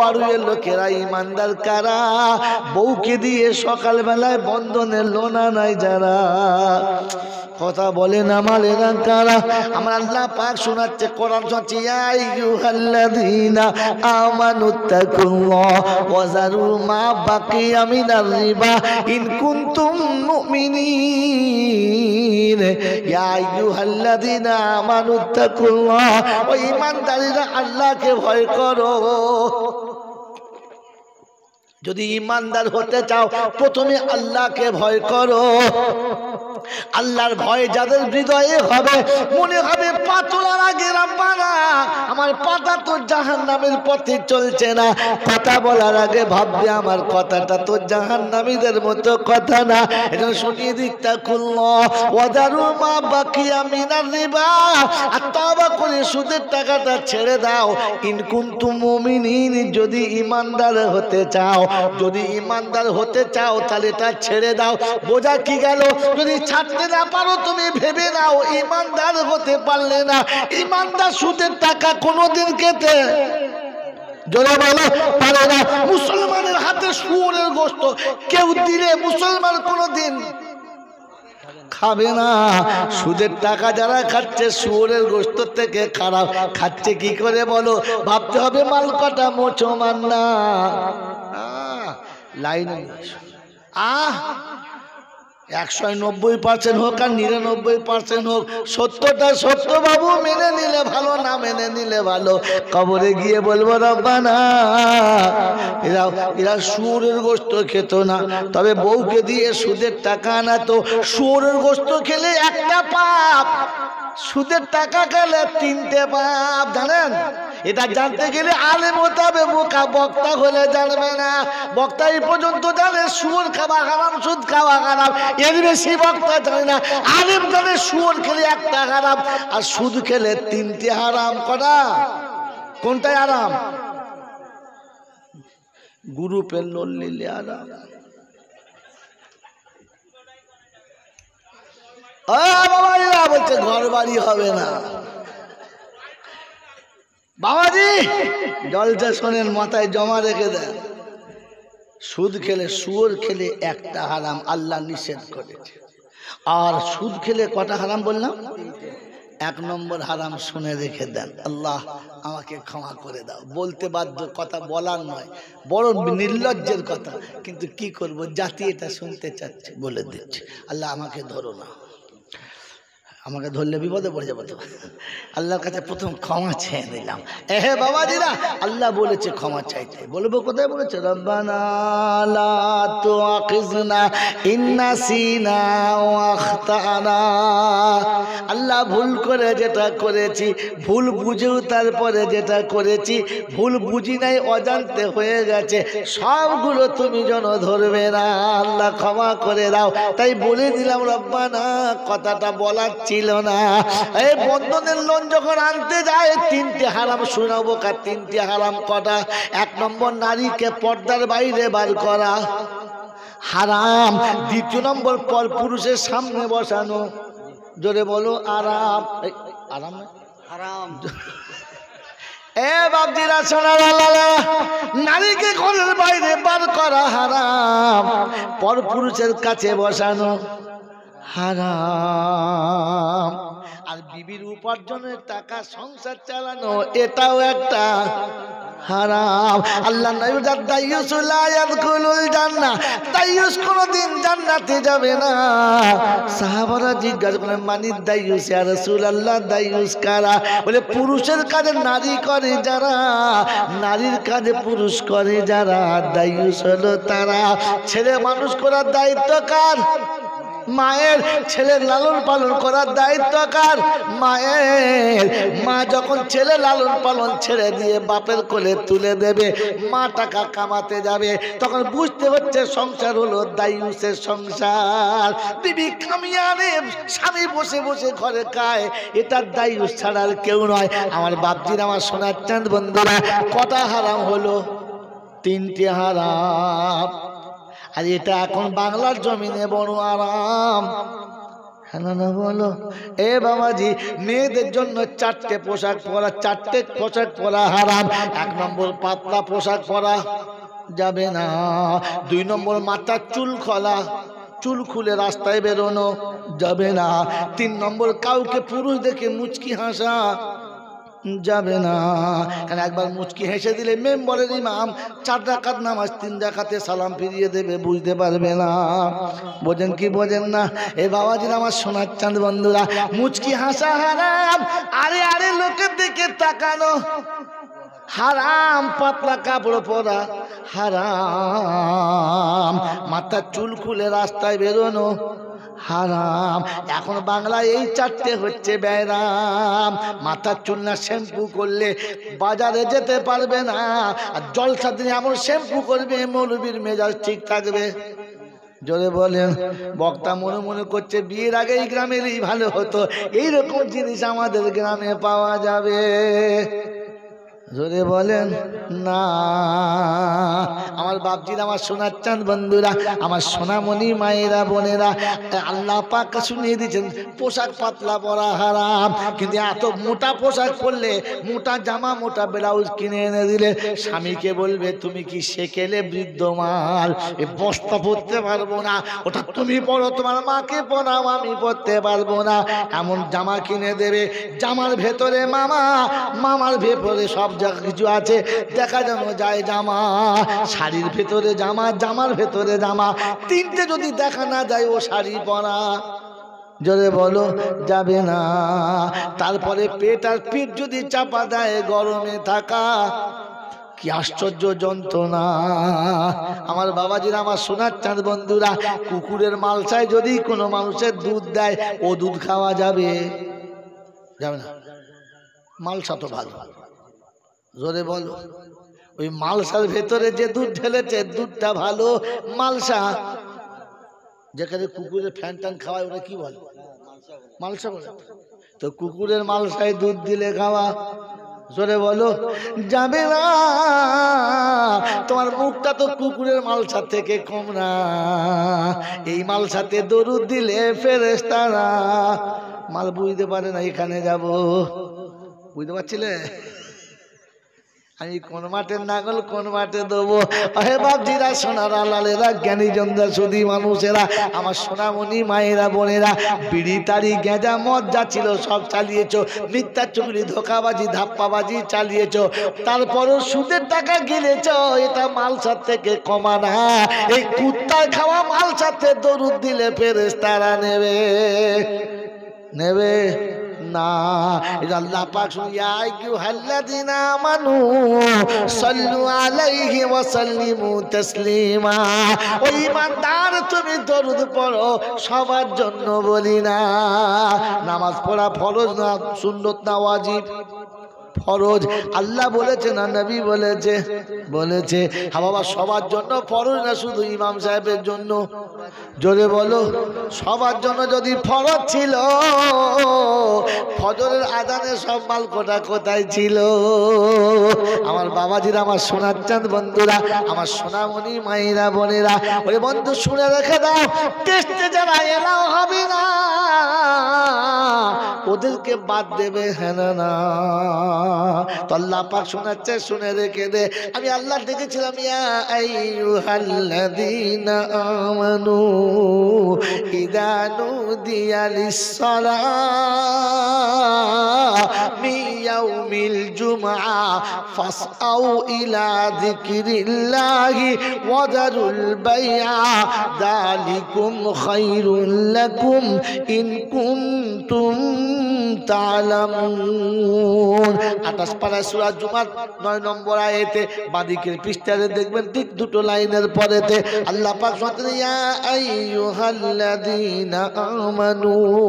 বাড়ুয়ের লোকেরা ইমানদার কারা বউকে দিয়ে সকালবেলায় বন্ধনের লোনা নাই যারা কথা আমার এরা কারা আমার আল্লাহ পাক শোনাচ্ছে কোরআন মা ইন কুনতুম মুমিনিন ইয়া ও আল্লাহ আল্লাহকে ভয় করো যদি ইমানদার হতে চাও প্রথমে আল্লাহকে ভয় করো আল্লাহর ভয় যাদের হৃদয়ে হবে মনে হবে পাতলার আগে রাব্বানা আমার পাতা তো জাহান নামের পথে চলছে না কথা বলার আগে ভাববে আমার কথাটা তো জাহান নামীদের মতো কথা না এটা শুনিয়ে দিকটা খুলল ওদারু মা বাকি আমি না নেবা আর তবা করে সুদের টাকাটা ছেড়ে দাও কিন্তু মমিনিন যদি ইমানদার হতে চাও যদি ইমানদার হতে চাও তাহলে তা ছেড়ে দাও বোঝা কি গেল যদি ছাড়তে না পারো তুমি ভেবে নাও ইমানদার হতে পারলে না ইমানদার সুদের টাকা কোনোদিন খেতে জোরে বলো মুসলমানের হাতে সুরের গোস্ত কেউ দিলে মুসলমান কোনোদিন খাবে না সুদের টাকা যারা খাচ্ছে শুয়োরের গোস্ত থেকে খারাপ খাচ্ছে কি করে বলো ভাবতে হবে মাল কটা মোচমান না লাইন আহ একশো নব্বই পার্সেন্ট হোক আর নিরানব্বই পার্সেন্ট হোক সত্যটা মেনে নিলে ভালো না মেনে নিলে ভালো কবরে গিয়ে বলবো এরা এরা সুরের না তবে বউকে দিয়ে সুদের টাকা তো সুরের গোস্ত খেলে একটা পাপ সুদের টাকা গেলে তিনটে পাপ জানেন এটা জানতে গেলে আলেম হতে হবে বোকা বক্তা হলে জানবে না বক্তা এই পর্যন্ত জানে সুর খাওয়া খারাপ সুদ খাওয়া খারাপ এর বেশি বক্তা জানে না আলেম জানে সুর খেলে একটা খারাপ আর সুদ খেলে তিনটে আরাম কটা কোনটাই আরাম গুরু পেল আরাম বাবাজিরা বলছে ঘর বাড়ি হবে না বাবাজি জলটা শোনেন মাথায় জমা রেখে দেন সুদ খেলে সুর খেলে একটা হারাম আল্লাহ নিষেধ করেছে আর সুদ খেলে কটা হারাম বললাম এক নম্বর হারাম শুনে রেখে দেন আল্লাহ আমাকে ক্ষমা করে দাও বলতে বাধ্য কথা বলার নয় বড় নির্লজ্জের কথা কিন্তু কি করব জাতি এটা শুনতে চাচ্ছে বলে দিচ্ছে আল্লাহ আমাকে ধরো না আমাকে ধরলে বিপদে পড়ে যাবো তো আল্লাহর কাছে প্রথম ক্ষমা চেয়ে নিলাম এহে বাবা দিদা আল্লাহ বলেছে ক্ষমা চাইতে বলবো কোথায় বলেছে আল্লাহ ভুল করে যেটা করেছি ভুল বুঝেও তারপরে যেটা করেছি ভুল বুঝি নাই অজান্তে হয়ে গেছে সবগুলো তুমি যেন ধরবে না আল্লাহ ক্ষমা করে দাও তাই বলে দিলাম রব্বানা কথাটা বলাচ্ছি ছিল না এই বন্ধনের লোন যখন আনতে যায় তিনটে হারাম শোনাবো কার তিনটে হারাম কটা এক নম্বর নারীকে পর্দার বাইরে বার করা হারাম দ্বিতীয় নম্বর পর পুরুষের সামনে বসানো জোরে বলো আরাম আরাম হারাম নারীকে ঘরের বাইরে বার করা হারাম পর পুরুষের কাছে বসানো হারাম আর বিবির উপার্জনের টাকা সংসার চালানো এটাও একটা হারাম আল্লাহ নবী দাইয়ুসুল ইয়াদখুলুল জান্নাহ দাইয়ুস কোনোদিন জান্নাতে যাবে না সাহাবারা জিজ্ঞাসা করেন মানি দাইয়ুস ইয়া রাসূলুল্লাহ দাইয়ুস কারা বলে পুরুষের কাজে নারী করে যারা নারীর কাজে পুরুষ করে যারা দাইয়ুস হলো তারা ছেলে মানুষ করার দায়িত্ব কার মায়ের ছেলের লালন পালন করার দায়িত্ব কার মায়ের মা যখন ছেলে লালন পালন ছেড়ে দিয়ে বাপের কোলে তুলে দেবে মা টাকা কামাতে যাবে তখন বুঝতে হচ্ছে সংসার হলো দায়ুসের সংসার বিবি কামিয়ে আনে স্বামী বসে বসে ঘরে খায় এটার দায়ুস ছাড়া আর কেউ নয় আমার বাপজির আমার সোনার চাঁদ বন্ধুরা কটা হারাম হলো তিনটি হারাম আর এটা এখন বাংলার জমিনে বড় আরাম হ্যাঁ না বলো এ বাবাজি মেয়েদের জন্য চারটে পোশাক পরা চারটে পোশাক পরা হারাম এক নম্বর পাতলা পোশাক পরা যাবে না দুই নম্বর মাথার চুল খোলা চুল খুলে রাস্তায় বেরোনো যাবে না তিন নম্বর কাউকে পুরুষ দেখে মুচকি হাসা যাবে না কেন একবার মুচকি হেসে দিলে মেম্বরের ইমাম চার ডাকাত নামাজ তিন ডাকাতে সালাম ফিরিয়ে দেবে বুঝতে পারবে না বোঝেন কি বোঝেন না এ বাবাজির আমার সোনার চাঁদ বন্ধুরা মুচকি হাসা হারাম আরে আরে লোকের দিকে তাকানো হারাম পাতলা কাপড় পরা হারাম মাথার চুল খুলে রাস্তায় বেরোনো হারাম এখন বাংলায় এই চারটে হচ্ছে ব্যায়াম মাথার চুল না শ্যাম্পু করলে বাজারে যেতে পারবে না আর জলসা দিনে এমন শ্যাম্পু করবে মৌলবীর মেজাজ ঠিক থাকবে জোরে বলেন বক্তা মনে মনে করছে বিয়ের আগে এই গ্রামেরই ভালো হতো এইরকম জিনিস আমাদের গ্রামে পাওয়া যাবে জোরে বলেন না আমার বাপজির আমার সোনার চাঁদ বন্ধুরা আমার সোনামণি মায়েরা বোনেরা আল্লাহ পাকা শুনিয়ে দিয়েছেন পোশাক পাতলা পরা হারাম কিন্তু এত মোটা পোশাক পরলে মোটা জামা মোটা ব্লাউজ কিনে এনে দিলে স্বামীকে বলবে তুমি কি সেকেলে বৃদ্ধ মাল এ বস্তা পরতে পারবো না ওটা তুমি পড়ো তোমার মাকে পড়াও আমি পরতে পারবো না এমন জামা কিনে দেবে জামার ভেতরে মামা মামার ভেতরে সব যা কিছু আছে দেখা যেন যায় জামা শাড়ির ভেতরে জামা জামার ভেতরে জামা তিনটে যদি দেখা না যায় ও শাড়ি পরা জোরে বলো যাবে না তারপরে পেট আর পিঠ যদি চাপা দেয় গরমে থাকা কি আশ্চর্য যন্ত্রণা আমার বাবাজিরা আমার সোনার চাঁদ বন্ধুরা কুকুরের মালসায় যদি কোনো মানুষের দুধ দেয় ও দুধ খাওয়া যাবে যাবে না মালসা তো ভালো জোরে বল ওই মালসার ভেতরে যে দুধ ঢেলেছে দুধটা ভালো মালসা যেখানে কুকুরের ফ্যান ট্যান খাওয়ায় ওরা কি বলে মালসা বলে তো কুকুরের মালসায় দুধ দিলে খাওয়া জোরে বলো যাবে না তোমার মুখটা তো কুকুরের মালসা থেকে কম না এই মালসাতে দরুদ দিলে ফেরেস তারা মাল বুঝতে পারে না এখানে যাব বুঝতে পারছিলে আমি কোন মাঠের নাগল কোন মাঠে দেবো হে বাপজিরা আলালেরা লালেরা জন্দা সুদী মানুষেরা আমার সোনামণি মায়েরা বোনেরা বিড়ি তারি গেঁজা মদ যা ছিল সব চালিয়েছ মিথ্যা চুকরি ধোকাবাজি ধাপ্পাবাজি চালিয়েছ তারপরও সুদের টাকা গিলেছ এটা মালসার থেকে কমা না এই কুত্তার খাওয়া থেকে দরুদ দিলে ফেরেস তারা নেবে নেবে না এটা আল্লাহ পাক শুনিয়া হাল্লাদিনা আলাইহি সাল্লিমু তাসলিমা ও ইমানদার তুমি দরুদ পড়ো সবার জন্য বলি না নামাজ পড়া ফরজ না সুন্নত না ওয়াজিব ফরজ আল্লাহ বলেছে না নবী বলেছে বলেছে হা হ্যাঁ বাবা সবার জন্য ফরজ না শুধু ইমাম সাহেবের জন্য জোরে বলো সবার জন্য যদি ফরজ ছিল ফজরের আদানে সব মাল কোটা কোথায় ছিল আমার বাবাজিরা আমার সোনার চাঁদ বন্ধুরা আমার সোনামণি মায়েরা বোনেরা ওরে বন্ধু শুনে রেখে দাও টেস্টে যারা এরাও হবে না ওদেরকে বাদ দেবে হ্যাঁ না তো আল্লাহ পাক শোনাচ্ছে শুনে রেখে দে আমি আল্লাহ দেখেছিলাম ইয়া আইয়ুহাল্লাযীনা আমানু ইদা নুদিয়া লিসসালাহ মিন ইয়াউমিল জুমআ ফাসআউ ইলা যিকরিল্লাহি ওয়া দারুল বাইআ যালিকুম খায়রুল লাকুম ইন কুনতুম তালামুন আটাশ জুমার নয় নম্বর আয়েতে বাদিকের পৃষ্ঠারে দেখবেন ঠিক দুটো লাইনের পরেতে আল্লাহ পাক আমানু ও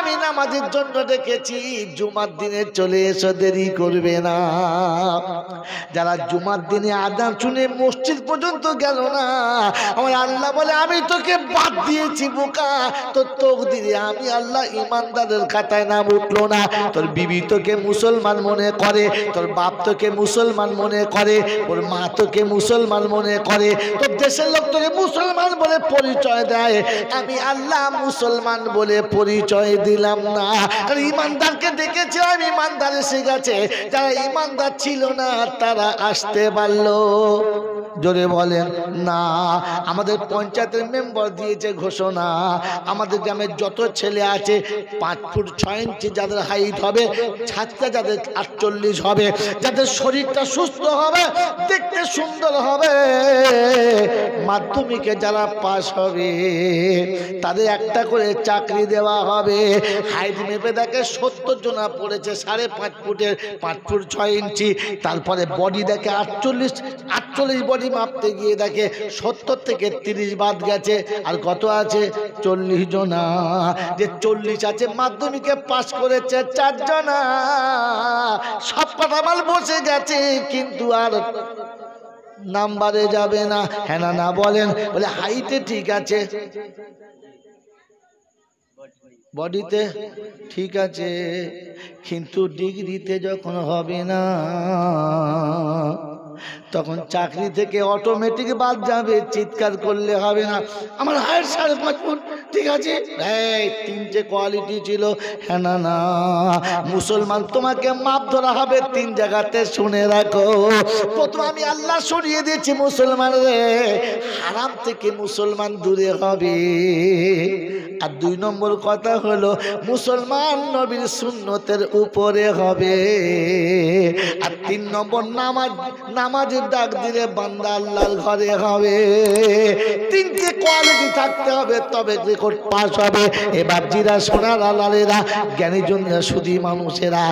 আমি নামাজের জন্য ডেকেছি জুমার দিনে চলে এসো দেরি করবে না যারা জুমার দিনে আদান শুনে মসজিদ পর্যন্ত গেল না আমার আল্লাহ বলে আমি তোকে বাদ দিয়েছি বোকা তোর তোক দিয়ে আমি আল্লাহ ইমানদারের খাতায় নাম উঠলো না তোর বিবি তোকে মুসলমান মনে করে তোর বাপ তোকে মুসলমান মনে করে তোর মা তোকে মুসলমান মনে করে তোর দেশের লোক তোকে মুসলমান বলে পরিচয় দেয় আমি আল্লাহ মুসলমান বলে পরিচয় দিলাম না আর ইমানদারকে দেখেছি আমি ইমানদার এসে গেছে যারা ইমানদার ছিল না তারা আসতে পারলো জোরে বলেন না আমাদের পঞ্চায়েতের মেম্বার দিয়েছে ঘোষণা আমাদের গ্রামের যত ছেলে আছে পাঁচ ফুট ছয় ইঞ্চি যাদের হাইট হবে ছাত্রা যাদের আটচল্লিশ হবে যাদের শরীরটা সুস্থ হবে দেখতে সুন্দর হবে মাধ্যমিকে যারা পাশ হবে তাদের একটা করে চাকরি দেওয়া হবে হাইট মেপে দেখে সত্তর জনা পড়েছে সাড়ে পাঁচ ফুটের পাঁচ ফুট ছয় ইঞ্চি তারপরে বডি দেখে আটচল্লিশ আটচল্লিশ বডি মাপতে গিয়ে দেখে সত্তর থেকে তিরিশ বাদ গেছে আর কত আছে চল্লিশ জনা যে চল্লিশ আছে মাধ্যমিকে পাশ করেছে চারজনা সব কথা মাল বসে গেছে কিন্তু আর নাম্বারে যাবে না হ্যাঁ না বলেন বলে হাইতে ঠিক আছে বডিতে ঠিক আছে কিন্তু ডিগ্রিতে যখন হবে না তখন চাকরি থেকে অটোমেটিক বাদ যাবে চিৎকার করলে হবে না আমার হায়ের সাড়ে পাঁচ ফুট ঠিক আছে এই তিনটে কোয়ালিটি ছিল হ্যাঁ না না মুসলমান তোমাকে মাপ ধরা হবে তিন জায়গাতে শুনে রাখো প্রথম আমি আল্লাহ সরিয়ে দিয়েছি মুসলমান রে হারাম থেকে মুসলমান দূরে হবে আর দুই নম্বর কথা হলো মুসলমান নবীর সুন্নতের উপরে হবে আর তিন নম্বর নামাজ নামাজে ডাক দিলে বান্দার লাল ঘরে হবে তিনটে কোয়ালিটি থাকতে হবে তবে রেকর্ড পাস হবে এ বাপজিরা সোনার আলালেরা জ্ঞানীজনরা শুধু মানুষেরা